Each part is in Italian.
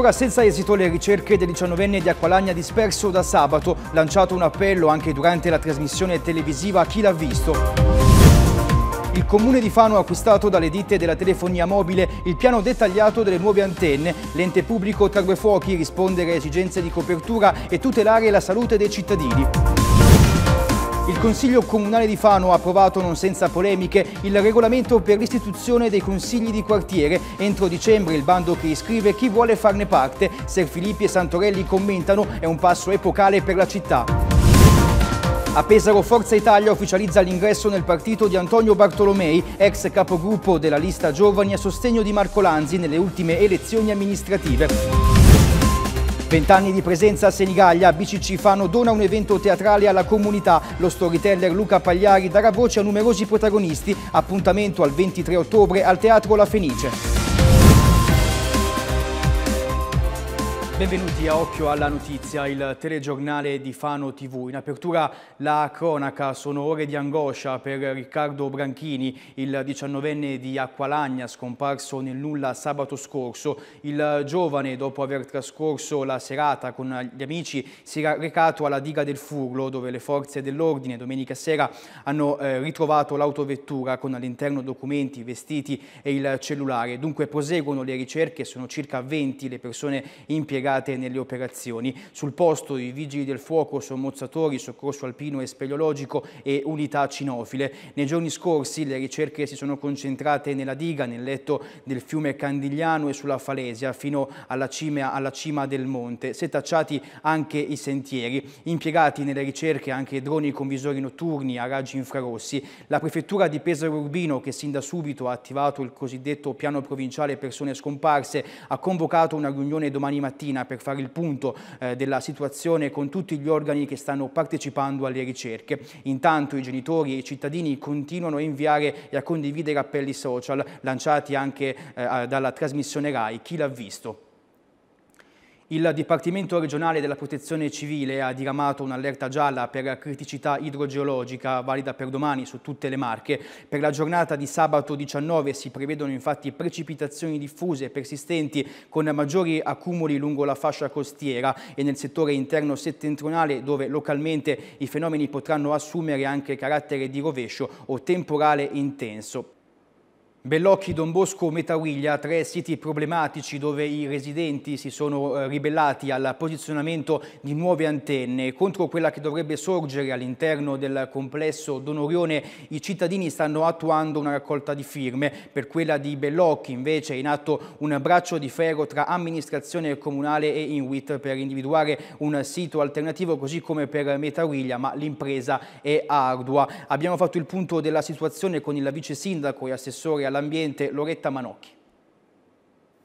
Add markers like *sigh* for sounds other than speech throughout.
Ancora senza esito le ricerche del 19enne di Aqualagna disperso da sabato, lanciato un appello anche durante la trasmissione televisiva a Chi l'ha visto? Il comune di Fano ha acquistato dalle ditte della telefonia mobile il piano dettagliato delle nuove antenne. L'ente pubblico tra due fuochi rispondere a esigenze di copertura e tutelare la salute dei cittadini. Il Consiglio Comunale di Fano ha approvato non senza polemiche il regolamento per l'istituzione dei consigli di quartiere. Entro dicembre il bando che iscrive chi vuole farne parte. Ser Filippi e Santorelli commentano è un passo epocale per la città. A Pesaro Forza Italia ufficializza l'ingresso nel partito di Antonio Bartolomei, ex capogruppo della lista giovani a sostegno di Marco Lanzi nelle ultime elezioni amministrative. Vent'anni di presenza a Senigallia, BCC Fano dona un evento teatrale alla comunità. Lo storyteller Luca Pagliari darà voce a numerosi protagonisti. Appuntamento al 23 ottobre al Teatro La Fenice. Benvenuti a Occhio alla Notizia, il telegiornale di Fano TV. In apertura la cronaca, sono ore di angoscia per Riccardo Branchini, il diciannovenne di Acqualagna, scomparso nel nulla sabato scorso. Il giovane, dopo aver trascorso la serata con gli amici, si era recato alla diga del Furlo, dove le forze dell'ordine domenica sera hanno eh, ritrovato l'autovettura con all'interno documenti, vestiti e il cellulare. Dunque proseguono le ricerche, sono circa 20 le persone impiegate impiegate nelle operazioni. Sul posto i vigili del fuoco, sommozzatori, soccorso alpino e speleologico e unità cinofile. Nei giorni scorsi le ricerche si sono concentrate nella diga, nel letto del fiume Candigliano e sulla Falesia fino alla cima, alla cima del monte. Setacciati anche i sentieri, impiegati nelle ricerche anche droni con visori notturni a raggi infrarossi. La prefettura di Pesaro Urbino, che sin da subito ha attivato il cosiddetto piano provinciale persone scomparse, ha convocato una riunione domani mattina Marina per fare il punto eh, della situazione con tutti gli organi che stanno partecipando alle ricerche. Intanto i genitori e i cittadini continuano a inviare e a condividere appelli social lanciati anche eh, dalla trasmissione RAI Chi l'ha visto? Il Dipartimento regionale della protezione civile ha diramato un'allerta gialla per criticità idrogeologica valida per domani su tutte le marche. Per la giornata di sabato 19 si prevedono infatti precipitazioni diffuse e persistenti con maggiori accumuli lungo la fascia costiera e nel settore interno settentrionale dove localmente i fenomeni potranno assumere anche carattere di rovescio o temporale intenso. Bellocchi, Don Bosco, Metawiglia, tre siti problematici dove i residenti si sono eh, ribellati al posizionamento di nuove antenne. Contro quella che dovrebbe sorgere all'interno del complesso Don Orione, i cittadini stanno attuando una raccolta di firme. Per quella di Bellocchi invece è in atto un braccio di ferro tra amministrazione comunale e Inuit per individuare un sito alternativo così come per Metawiglia, ma l'impresa è ardua. Abbiamo fatto il punto della situazione con il vice sindaco e assessore all'ambiente Loretta Manocchi.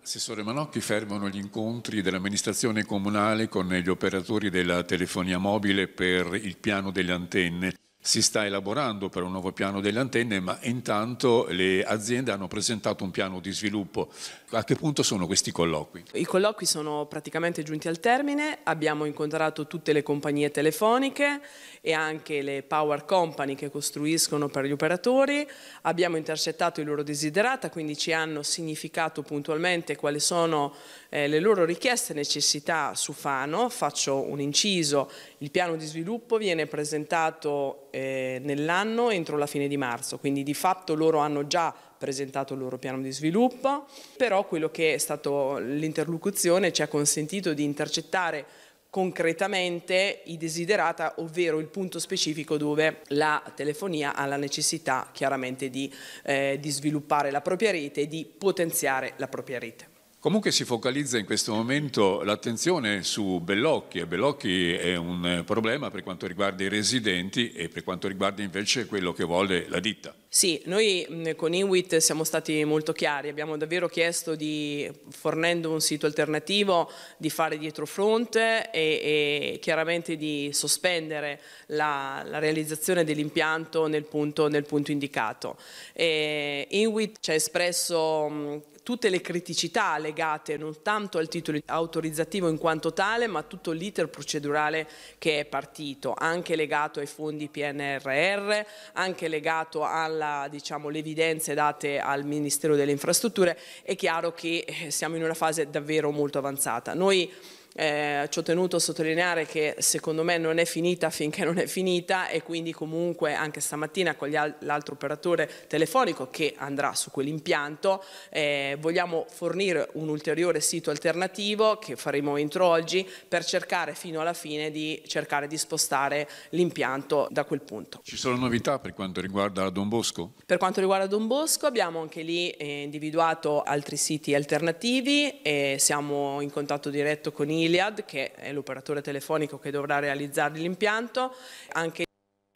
Assessore Manocchi, fermano gli incontri dell'amministrazione comunale con gli operatori della telefonia mobile per il piano delle antenne. Si sta elaborando per un nuovo piano delle antenne, ma intanto le aziende hanno presentato un piano di sviluppo. A che punto sono questi colloqui? I colloqui sono praticamente giunti al termine, abbiamo incontrato tutte le compagnie telefoniche e anche le power company che costruiscono per gli operatori, abbiamo intercettato i loro desiderata, quindi ci hanno significato puntualmente quali sono eh, le loro richieste e necessità su Fano. Faccio un inciso, il piano di sviluppo viene presentato eh, nell'anno entro la fine di marzo, quindi di fatto loro hanno già presentato il loro piano di sviluppo, però quello che è stato l'interlocuzione ci ha consentito di intercettare concretamente i desiderata, ovvero il punto specifico dove la telefonia ha la necessità chiaramente di, eh, di sviluppare la propria rete e di potenziare la propria rete. Comunque si focalizza in questo momento l'attenzione su Bellocchi e Bellocchi è un problema per quanto riguarda i residenti e per quanto riguarda invece quello che vuole la ditta. Sì, noi con Inuit siamo stati molto chiari, abbiamo davvero chiesto di, fornendo un sito alternativo, di fare dietro fronte e, e chiaramente di sospendere la, la realizzazione dell'impianto nel, nel punto, indicato. E Inuit ci ha espresso tutte le criticità legate non tanto al titolo autorizzativo in quanto tale, ma a tutto l'iter procedurale che è partito, anche legato ai fondi PNRR, anche legato alle diciamo, evidenze date al Ministero delle Infrastrutture, è chiaro che eh, siamo in una fase davvero molto avanzata. Noi eh, ci ho tenuto a sottolineare che secondo me non è finita finché non è finita e quindi comunque anche stamattina con l'altro operatore telefonico che andrà su quell'impianto eh, vogliamo fornire un ulteriore sito alternativo che faremo entro oggi per cercare fino alla fine di cercare di spostare l'impianto da quel punto. Ci sono novità per quanto riguarda Don Bosco? Per quanto riguarda Don Bosco abbiamo anche lì eh, individuato altri siti alternativi e siamo in contatto diretto con i Iliad, che è l'operatore telefonico che dovrà realizzare l'impianto, anche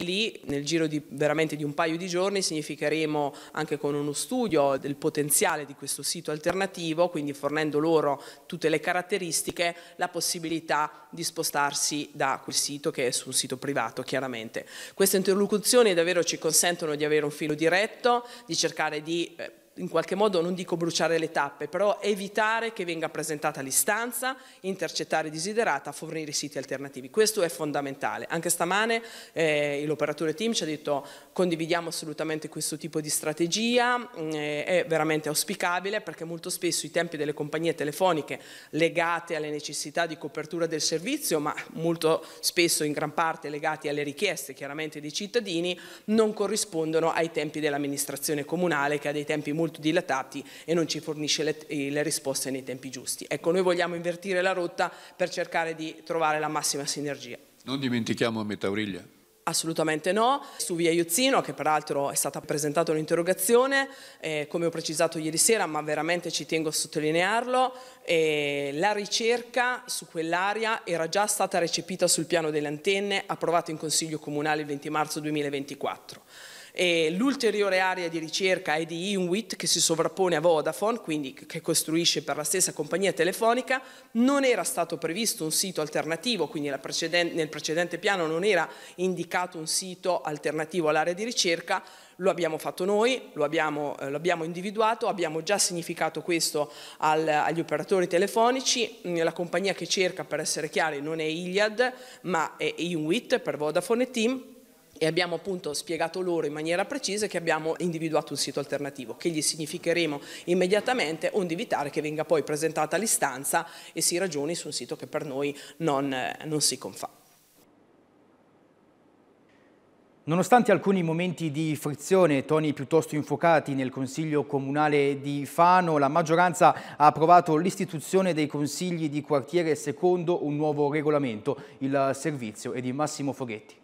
lì nel giro di veramente di un paio di giorni significheremo anche con uno studio del potenziale di questo sito alternativo, quindi fornendo loro tutte le caratteristiche, la possibilità di spostarsi da quel sito che è su un sito privato chiaramente. Queste interlocuzioni davvero ci consentono di avere un filo diretto, di cercare di eh, in qualche modo non dico bruciare le tappe, però evitare che venga presentata l'istanza, intercettare desiderata, fornire siti alternativi. Questo è fondamentale. Anche stamane eh, l'operatore team ci ha detto condividiamo assolutamente questo tipo di strategia, mm, eh, è veramente auspicabile perché molto spesso i tempi delle compagnie telefoniche legate alle necessità di copertura del servizio, ma molto spesso in gran parte legati alle richieste chiaramente dei cittadini, non corrispondono ai tempi dell'amministrazione comunale che ha dei tempi molto molto dilatati e non ci fornisce le, eh, le risposte nei tempi giusti. Ecco, noi vogliamo invertire la rotta per cercare di trovare la massima sinergia. Non dimentichiamo Metauriglia. Assolutamente no, su via Iozzino che peraltro è stata presentata un'interrogazione, eh, come ho precisato ieri sera, ma veramente ci tengo a sottolinearlo, eh, la ricerca su quell'area era già stata recepita sul piano delle antenne approvata in Consiglio Comunale il 20 marzo 2024 l'ulteriore area di ricerca è di Inuit che si sovrappone a Vodafone, quindi che costruisce per la stessa compagnia telefonica. Non era stato previsto un sito alternativo, quindi nel precedente piano non era indicato un sito alternativo all'area di ricerca lo abbiamo fatto noi, lo abbiamo, eh, lo abbiamo individuato, abbiamo già significato questo al, agli operatori telefonici, mm, la compagnia che cerca per essere chiari non è Iliad ma è Inuit per Vodafone e Team e abbiamo appunto spiegato loro in maniera precisa che abbiamo individuato un sito alternativo che gli significheremo immediatamente onde evitare che venga poi presentata l'istanza e si ragioni su un sito che per noi non, eh, non si confà. Nonostante alcuni momenti di frizione, toni piuttosto infuocati nel Consiglio Comunale di Fano, la maggioranza ha approvato l'istituzione dei consigli di quartiere secondo un nuovo regolamento. Il servizio è di Massimo Foghetti.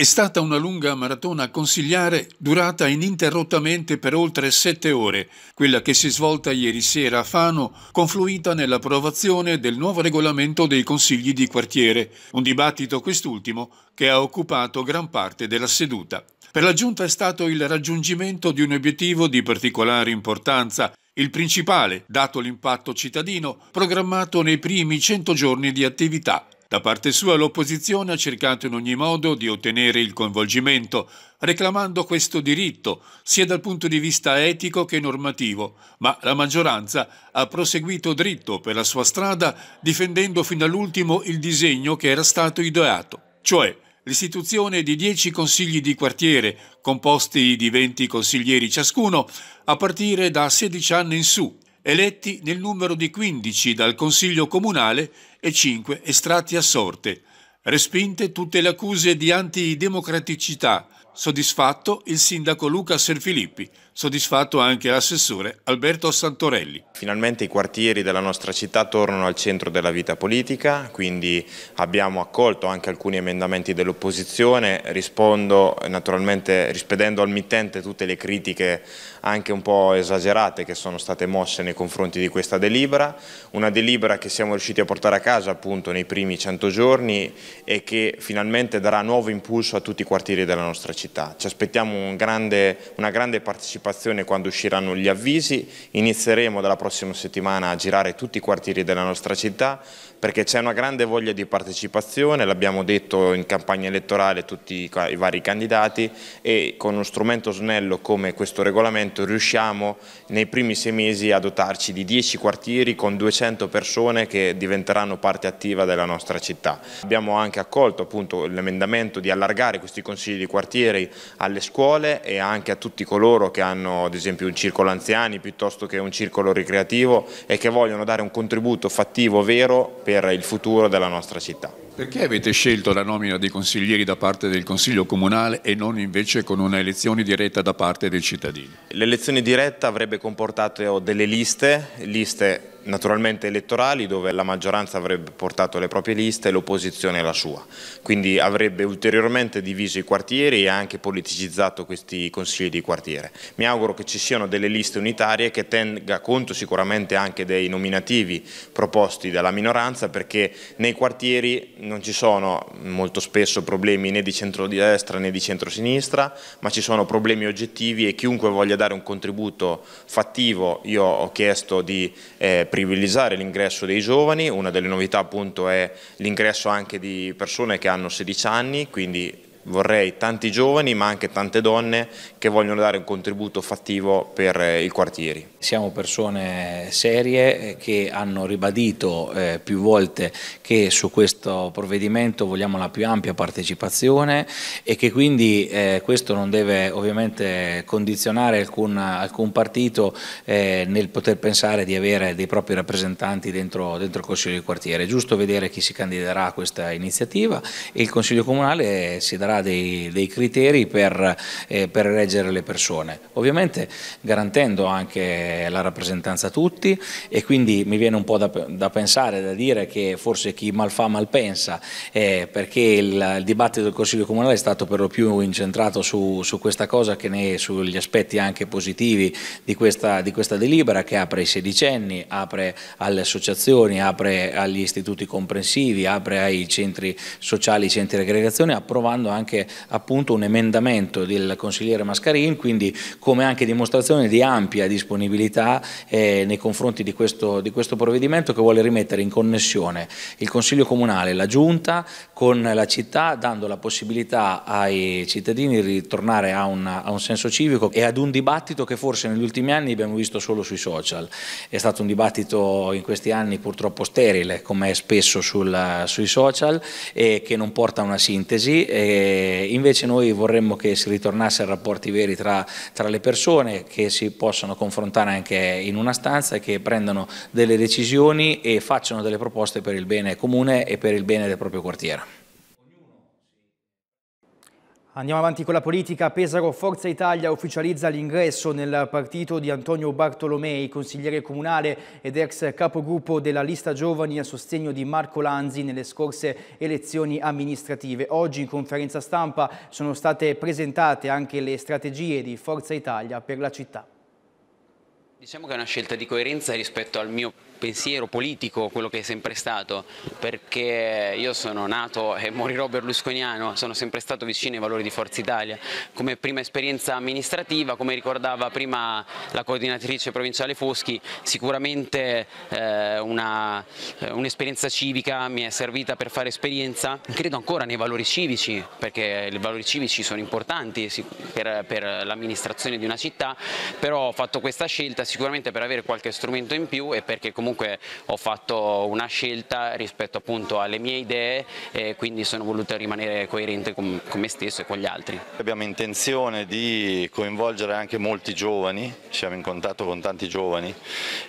È stata una lunga maratona consigliare, durata ininterrottamente per oltre sette ore, quella che si è svolta ieri sera a Fano, confluita nell'approvazione del nuovo regolamento dei consigli di quartiere, un dibattito quest'ultimo che ha occupato gran parte della seduta. Per la Giunta è stato il raggiungimento di un obiettivo di particolare importanza, il principale, dato l'impatto cittadino, programmato nei primi 100 giorni di attività, da parte sua l'opposizione ha cercato in ogni modo di ottenere il coinvolgimento, reclamando questo diritto sia dal punto di vista etico che normativo, ma la maggioranza ha proseguito dritto per la sua strada difendendo fino all'ultimo il disegno che era stato ideato, cioè l'istituzione di 10 consigli di quartiere, composti di 20 consiglieri ciascuno, a partire da 16 anni in su, eletti nel numero di 15 dal Consiglio Comunale e 5 estratti a sorte. Respinte tutte le accuse di antidemocraticità. Soddisfatto il sindaco Luca Serfilippi, soddisfatto anche l'assessore Alberto Santorelli. Finalmente i quartieri della nostra città tornano al centro della vita politica, quindi abbiamo accolto anche alcuni emendamenti dell'opposizione, rispondo naturalmente rispedendo al mittente tutte le critiche anche un po' esagerate che sono state mosse nei confronti di questa delibera, una delibera che siamo riusciti a portare a casa appunto nei primi 100 giorni e che finalmente darà nuovo impulso a tutti i quartieri della nostra città. Ci aspettiamo un grande, una grande partecipazione soddisfazione quando usciranno gli avvisi, inizieremo dalla prossima settimana a girare tutti i quartieri della nostra città perché c'è una grande voglia di partecipazione, l'abbiamo detto in campagna elettorale tutti i vari candidati e con uno strumento snello come questo regolamento riusciamo nei primi sei mesi a dotarci di 10 quartieri con 200 persone che diventeranno parte attiva della nostra città. Abbiamo anche accolto l'emendamento di allargare questi consigli di quartieri alle scuole e anche a tutti coloro che hanno ad esempio un circolo anziani piuttosto che un circolo ricreativo e che vogliono dare un contributo fattivo vero per il futuro della nostra città. Perché avete scelto la nomina dei consiglieri da parte del Consiglio Comunale e non invece con una elezione diretta da parte dei cittadini? L'elezione diretta avrebbe comportato delle liste, liste naturalmente elettorali dove la maggioranza avrebbe portato le proprie liste e l'opposizione la sua, quindi avrebbe ulteriormente diviso i quartieri e anche politicizzato questi consigli di quartiere. Mi auguro che ci siano delle liste unitarie che tenga conto sicuramente anche dei nominativi proposti dalla minoranza perché nei quartieri non ci sono molto spesso problemi né di centrodestra né di centrosinistra, ma ci sono problemi oggettivi e chiunque voglia dare un contributo fattivo, io ho chiesto di eh, privilegiare l'ingresso dei giovani, una delle novità appunto è l'ingresso anche di persone che hanno 16 anni, quindi vorrei tanti giovani ma anche tante donne che vogliono dare un contributo fattivo per eh, i quartieri. Siamo persone serie eh, che hanno ribadito eh, più volte che su questo provvedimento vogliamo la più ampia partecipazione e che quindi eh, questo non deve ovviamente condizionare alcun, alcun partito eh, nel poter pensare di avere dei propri rappresentanti dentro, dentro, il Consiglio di quartiere. È giusto vedere chi si candiderà a questa iniziativa e il Consiglio Comunale si darà dei, dei criteri per, eh, per eleggere le persone. Ovviamente garantendo anche la rappresentanza tutti e quindi mi viene un po' da, da pensare, da dire che forse chi mal fa mal pensa eh, perché il, il, dibattito del Consiglio Comunale è stato per lo più incentrato su, su questa cosa che ne è sugli aspetti anche positivi di questa, di questa delibera che apre i sedicenni, apre alle associazioni, apre agli istituti comprensivi, apre ai centri sociali, ai centri di aggregazione, approvando anche appunto un emendamento del consigliere Mascarin, quindi come anche dimostrazione di ampia disponibilità sensibilità eh, nei confronti di questo, di questo provvedimento che vuole rimettere in connessione il Consiglio Comunale, la Giunta con la città, dando la possibilità ai cittadini di ritornare a, una, a un senso civico e ad un dibattito che forse negli ultimi anni abbiamo visto solo sui social. È stato un dibattito in questi anni purtroppo sterile, come è spesso sul, sui social, e che non porta a una sintesi. E invece noi vorremmo che si ritornasse a rapporti veri tra, tra le persone, che si possano confrontare settimana anche in una stanza che prendano delle decisioni e facciano delle proposte per il bene comune e per il bene del proprio quartiere. Andiamo avanti con la politica. Pesaro Forza Italia ufficializza l'ingresso nel partito di Antonio Bartolomei, consigliere comunale ed ex capogruppo della lista giovani a sostegno di Marco Lanzi nelle scorse elezioni amministrative. Oggi in conferenza stampa sono state presentate anche le strategie di Forza Italia per la città. Diciamo che è una scelta di coerenza rispetto al mio pensiero politico, quello che è sempre stato, perché io sono nato e morirò berlusconiano, sono sempre stato vicino ai valori di Forza Italia, come prima esperienza amministrativa, come ricordava prima la coordinatrice provinciale Foschi, sicuramente eh, eh un'esperienza civica mi è servita per fare esperienza, credo ancora nei valori civici, perché i valori civici sono importanti per, per l'amministrazione di una città, però ho fatto questa scelta sicuramente per avere qualche strumento in più e perché comunque comunque ho fatto una scelta rispetto appunto alle mie idee e quindi sono voluto rimanere coerente con, con me stesso e con gli altri. Abbiamo intenzione di coinvolgere anche molti giovani, siamo in contatto con tanti giovani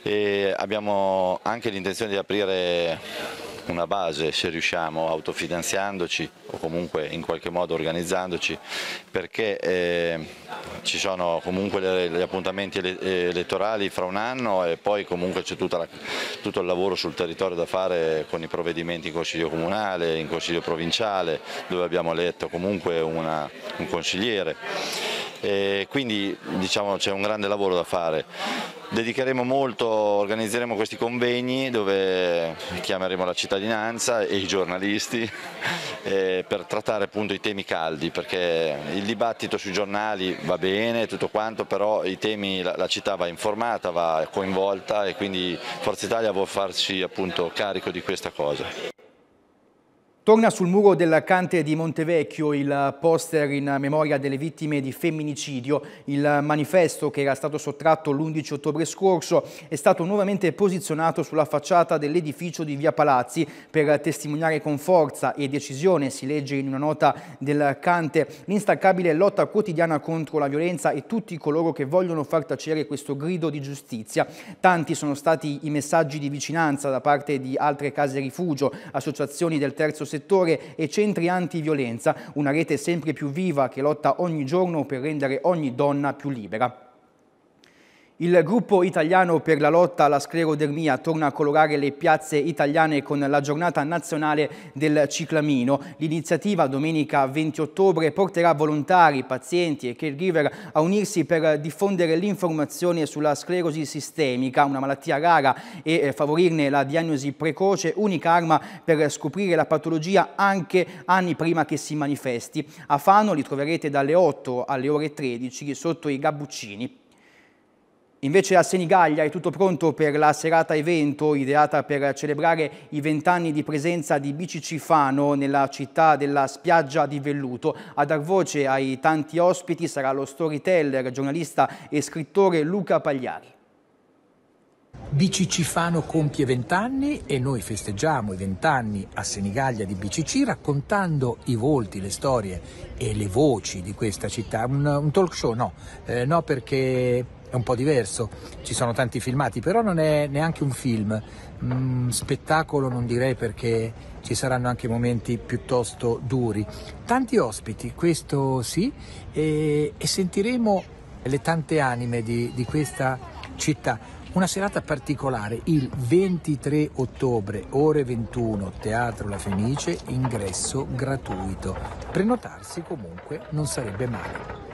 e abbiamo anche l'intenzione di aprire una base, se riusciamo, autofinanziandoci o comunque in qualche modo organizzandoci, perché eh, ci sono comunque gli appuntamenti elettorali fra un anno e poi comunque c'è tutto il lavoro sul territorio da fare con i provvedimenti in consiglio comunale, in consiglio provinciale, dove abbiamo eletto comunque una, un consigliere. E quindi diciamo, c'è un grande lavoro da fare dedicheremo molto, organizzeremo questi convegni dove chiameremo la cittadinanza e i giornalisti *laughs* eh, per trattare appunto i temi caldi perché il dibattito sui giornali va bene tutto quanto però i temi, la, la città va informata, va coinvolta e quindi Forza Italia vuole farsi appunto carico di questa cosa. Torna sul muro del Cante di Montevecchio il poster in memoria delle vittime di femminicidio. Il manifesto che era stato sottratto l'11 ottobre scorso è stato nuovamente posizionato sulla facciata dell'edificio di Via Palazzi per testimoniare con forza e decisione, si legge in una nota del Cante, l'instaccabile lotta quotidiana contro la violenza e tutti coloro che vogliono far tacere questo grido di giustizia. Tanti sono stati i messaggi di vicinanza da parte di altre case rifugio, associazioni del terzo settore settore e centri antiviolenza, una rete sempre più viva che lotta ogni giorno per rendere ogni donna più libera. Il gruppo italiano per la lotta alla sclerodermia torna a colorare le piazze italiane con la giornata nazionale del ciclamino. L'iniziativa domenica 20 ottobre porterà volontari, pazienti e caregiver a unirsi per diffondere l'informazione sulla sclerosi sistemica, una malattia rara e favorirne la diagnosi precoce, unica arma per scoprire la patologia anche anni prima che si manifesti. A Fano li troverete dalle 8 alle ore 13 sotto i Gabuccini. Invece a Senigallia è tutto pronto per la serata evento ideata per celebrare i vent'anni di presenza di BCC Fano nella città della spiaggia di Velluto. A dar voce ai tanti ospiti sarà lo storyteller, giornalista e scrittore Luca Pagliari. BCC Fano compie vent'anni e noi festeggiamo i vent'anni a Senigallia di BCC raccontando i volti, le storie e le voci di questa città. Un, un talk show no, eh, no perché è un po' diverso, ci sono tanti filmati, però non è neanche un film, mm, spettacolo non direi perché ci saranno anche momenti piuttosto duri. Tanti ospiti, questo sì, e, e sentiremo le tante anime di, di questa città. Una serata particolare, il 23 ottobre, ore 21, Teatro La Fenice, ingresso gratuito. Prenotarsi comunque non sarebbe male.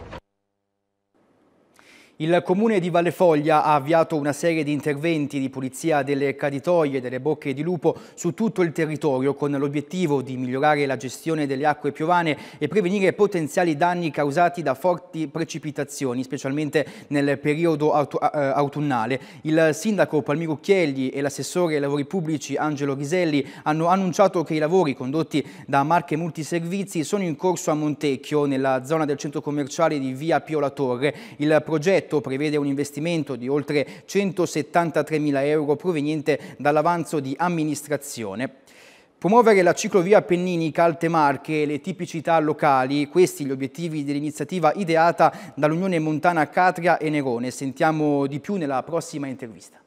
Il comune di Vallefoglia ha avviato una serie di interventi di pulizia delle caditoie e delle bocche di lupo su tutto il territorio con l'obiettivo di migliorare la gestione delle acque piovane e prevenire potenziali danni causati da forti precipitazioni, specialmente nel periodo aut eh, autunnale. Il sindaco Palmiro Chielli e l'assessore ai lavori pubblici Angelo Ghiselli hanno annunciato che i lavori condotti da Marche Multiservizi sono in corso a Montecchio, nella zona del centro commerciale di Via Pio La Torre. Il progetto progetto prevede un investimento di oltre 173 mila euro proveniente dall'avanzo di amministrazione. Promuovere la ciclovia Penninica Alte Marche e le tipicità locali, questi gli obiettivi dell'iniziativa ideata dall'Unione Montana Catria e Nerone. Sentiamo di più nella prossima intervista.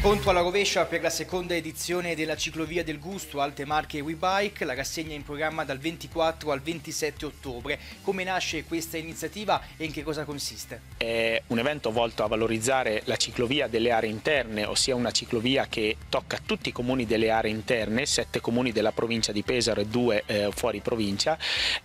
Conto alla rovescia per la seconda edizione della ciclovia del gusto Alte Marche WeBike, la rassegna in programma dal 24 al 27 ottobre. Come nasce questa iniziativa e in che cosa consiste? È un evento volto a valorizzare la ciclovia delle aree interne, ossia una ciclovia che tocca tutti i comuni delle aree interne, sette comuni della provincia di Pesaro e due eh, fuori provincia,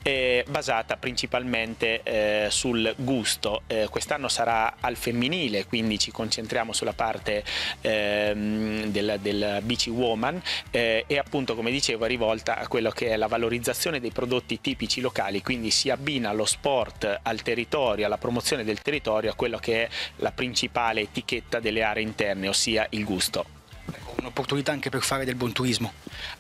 eh, basata principalmente eh, sul gusto. Eh, quest'anno sarà al femminile, quindi ci concentriamo sulla parte eh, ehm, del, del BC Woman eh, e appunto come dicevo è rivolta a quello che è la valorizzazione dei prodotti tipici locali, quindi si abbina lo sport al territorio, alla promozione del territorio, a quello che è la principale etichetta delle aree interne, ossia il gusto un'opportunità anche per fare del buon turismo.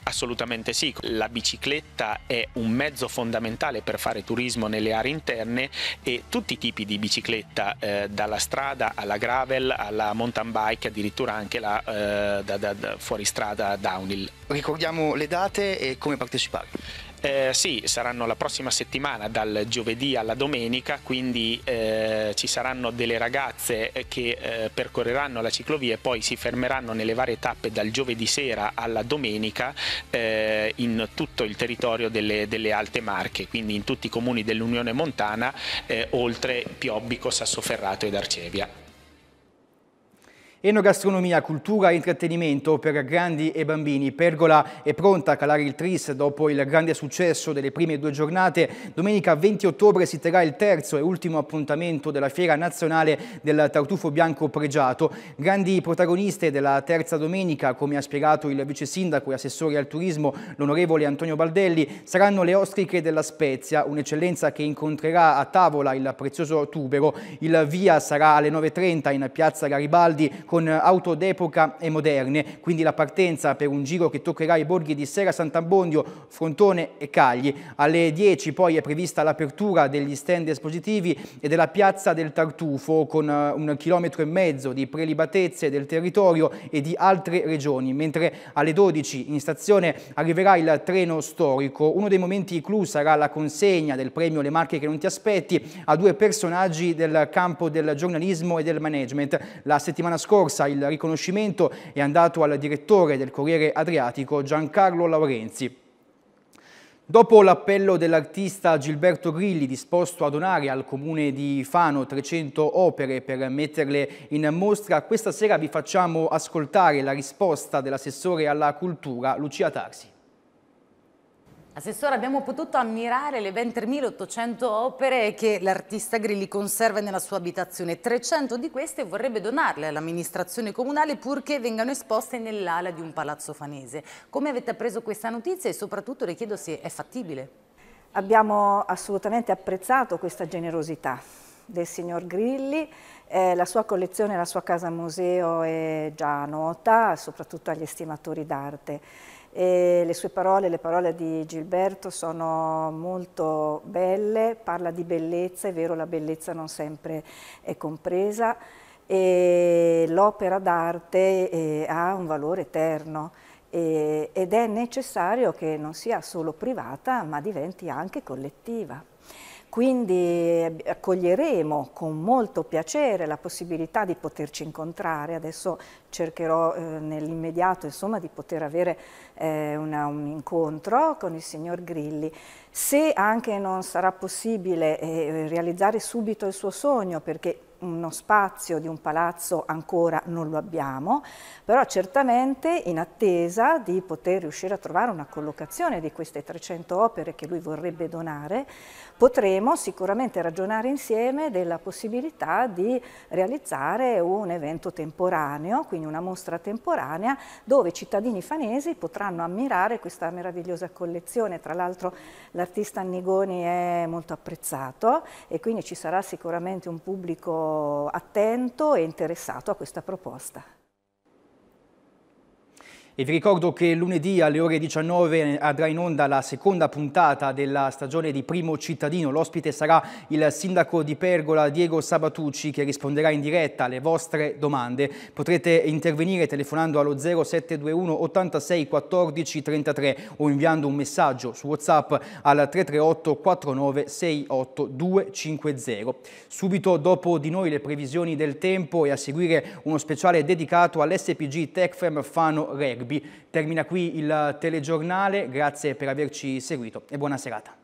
Assolutamente sì, la bicicletta è un mezzo fondamentale per fare turismo nelle aree interne e tutti i tipi di bicicletta, eh, dalla strada alla gravel, alla mountain bike, addirittura anche la eh, da, da, da, fuoristrada downhill. Ricordiamo le date e come partecipare. Eh, sì, saranno la prossima settimana, dal giovedì alla domenica, quindi eh, ci saranno delle ragazze eh, che eh, percorreranno la ciclovia e poi si fermeranno nelle varie tappe dal giovedì sera alla domenica eh, in tutto il territorio delle, delle, Alte Marche, quindi in tutti i comuni dell'Unione Montana, eh, oltre Piobbico, Sassoferrato ed Arcevia. Enogastronomia, cultura e intrattenimento per grandi e bambini. Pergola è pronta a calare il tris dopo il grande successo delle prime due giornate. Domenica 20 ottobre si terrà il terzo e ultimo appuntamento della Fiera Nazionale del Tartufo Bianco Pregiato. Grandi protagoniste della terza domenica, come ha spiegato il vice sindaco e assessore al turismo, l'onorevole Antonio Baldelli, saranno le ostriche della Spezia, un'eccellenza che incontrerà a tavola il prezioso tubero. Il via sarà alle 9.30 in piazza Garibaldi con auto d'epoca e moderne, quindi la partenza per un giro che toccherà i borghi di Sera, Sant'Ambondio, Frontone e Cagli. Alle 10 poi è prevista l'apertura degli stand espositivi e della piazza del Tartufo con eh, un chilometro e mezzo di prelibatezze del territorio e di altre regioni, mentre alle 12 in stazione arriverà il treno storico. Uno dei momenti clou sarà la consegna del premio Le Marche che non ti aspetti a due personaggi del campo del giornalismo e del management. La settimana scorsa scorsa il riconoscimento è andato al direttore del Corriere Adriatico Giancarlo Laurenzi. Dopo l'appello dell'artista Gilberto Grilli disposto a donare al comune di Fano 300 opere per metterle in mostra, questa sera vi facciamo ascoltare la risposta dell'assessore alla cultura Lucia Tarsi. Assessore, abbiamo potuto ammirare le ben 3.800 opere che l'artista Grilli conserva nella sua abitazione. 300 di queste vorrebbe donarle all'amministrazione comunale purché vengano esposte nell'ala di un palazzo fanese. Come avete appreso questa notizia e soprattutto le chiedo se è fattibile? Abbiamo assolutamente apprezzato questa generosità del signor Grilli, eh, la sua collezione, la sua casa museo è già nota, soprattutto agli estimatori d'arte. E le sue parole, le parole di Gilberto, sono molto belle, parla di bellezza, è vero la bellezza non sempre è compresa e l'opera d'arte eh, ha un valore eterno eh, ed è necessario che non sia solo privata ma diventi anche collettiva. Quindi eh, accoglieremo con molto piacere la possibilità di poterci incontrare. Adesso cercherò eh, nell'immediato insomma, di poter avere eh, una, un incontro con il signor Grilli. Se anche non sarà possibile eh, realizzare subito il suo sogno, perché uno spazio di un palazzo ancora non lo abbiamo, però certamente in attesa di poter riuscire a trovare una collocazione di queste 300 opere che lui vorrebbe donare, potremo sicuramente ragionare insieme della possibilità di realizzare un evento temporaneo, quindi una mostra temporanea dove i cittadini fanesi potranno ammirare questa meravigliosa collezione. Tra l'altro l'artista Annigoni è molto apprezzato e quindi ci sarà sicuramente un pubblico attento e interessato a questa proposta. E vi ricordo che lunedì alle ore 19 andrà in onda la seconda puntata della stagione di Primo Cittadino. L'ospite sarà il sindaco di Pergola Diego Sabatucci che risponderà in diretta alle vostre domande. Potrete intervenire telefonando allo 0721 86 14 33 o inviando un messaggio su WhatsApp al 338 49 68 250. Subito dopo di noi le previsioni del tempo e a seguire uno speciale dedicato all'SPG Tecfem Fano Rugby tempi. Termina qui il telegiornale, grazie per averci seguito e buona serata.